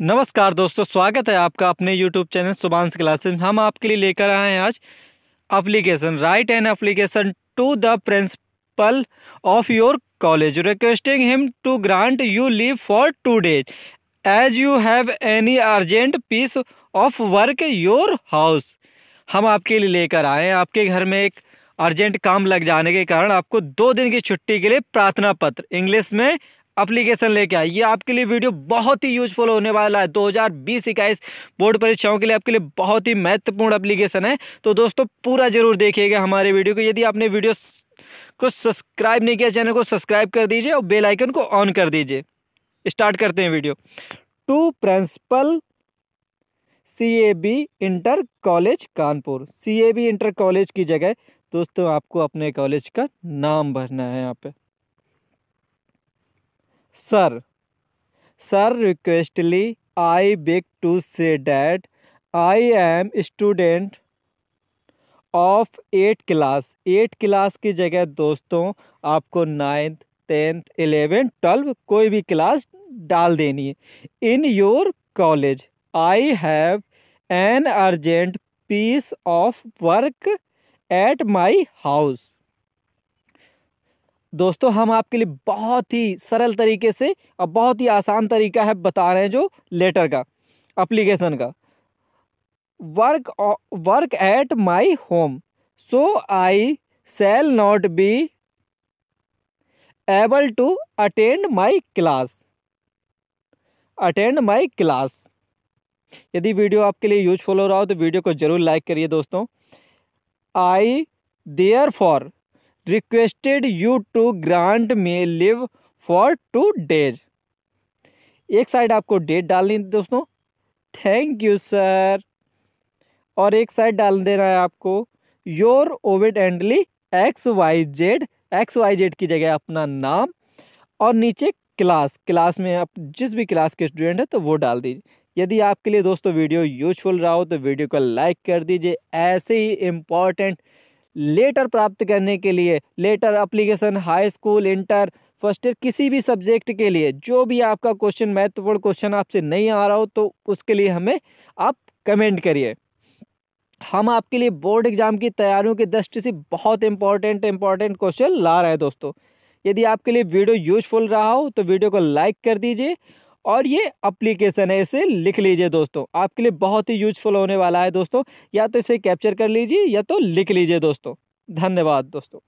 नमस्कार दोस्तों स्वागत है आपका अपने यूट्यूब चैनल सुबांश क्लासेस हम आपके लिए लेकर आए हैं आज application write an application to the principal of your college requesting him to grant you leave for two days as you have any urgent piece of work your house हम आपके लिए लेकर आए हैं आपके घर में एक अर्जेंट काम लग जाने के कारण आपको दो दिन की छुट्टी के लिए प्रार्थना पत्र इंग्लिश में अप्लीकेशन लेके आए ये आपके लिए वीडियो बहुत ही यूजफुल होने वाला है दो हज़ार बोर्ड परीक्षाओं के लिए आपके लिए बहुत ही महत्वपूर्ण अप्लीकेशन है तो दोस्तों पूरा जरूर देखिएगा हमारे वीडियो को यदि आपने वीडियो को सब्सक्राइब नहीं किया चैनल को सब्सक्राइब कर दीजिए और बेलाइकन को ऑन कर दीजिए स्टार्ट करते हैं video to principal C A B inter college Kanpur C A B inter college की जगह दोस्तों आपको अपने कॉलेज का नाम भरना है यहाँ पे sir sir requestly I beg to say that I am student of eight class eight class की जगह दोस्तों आपको नाइन्थ टेंथ एलेवेंथ ट्वेल्व कोई भी क्लास डाल देनी है in your college I have an urgent piece of work at my house दोस्तों हम आपके लिए बहुत ही सरल तरीके से और बहुत ही आसान तरीका है बता रहे हैं जो लेटर का अप्लीकेशन का work work at my home so I shall not be able to attend my class attend my class यदि वीडियो आपके लिए यूजफुल हो रहा हो तो वीडियो को जरूर लाइक करिए दोस्तों I therefore requested you to grant me leave for two days एक साइड आपको डेट डालनी दोस्तों थैंक यू सर और एक साइड डाल देना है आपको your obediently X Y Z X Y Z की जगह अपना नाम और नीचे क्लास क्लास में आप जिस भी क्लास के स्टूडेंट है तो वो डाल दीजिए यदि आपके लिए दोस्तों वीडियो यूजफुल रहा हो तो वीडियो को लाइक कर दीजिए ऐसे ही इम्पॉर्टेंट लेटर प्राप्त करने के लिए letter application high school inter first year किसी भी सब्जेक्ट के लिए जो भी आपका क्वेश्चन महत्वपूर्ण क्वेश्चन आपसे नहीं आ रहा हो तो उसके लिए हमें आप कमेंट करिए हम आपके लिए बोर्ड एग्जाम की तैयारियों की दृष्टि से बहुत इंपॉर्टेंट इंपॉर्टेंट क्वेश्चन ला रहे हैं दोस्तों यदि आपके लिए वीडियो यूजफुल रहा हो तो वीडियो को लाइक कर दीजिए और ये अप्लीकेशन है इसे लिख लीजिए दोस्तों आपके लिए बहुत ही यूजफुल होने वाला है दोस्तों या तो इसे कैप्चर कर लीजिए या तो लिख लीजिए दोस्तों धन्यवाद दोस्तों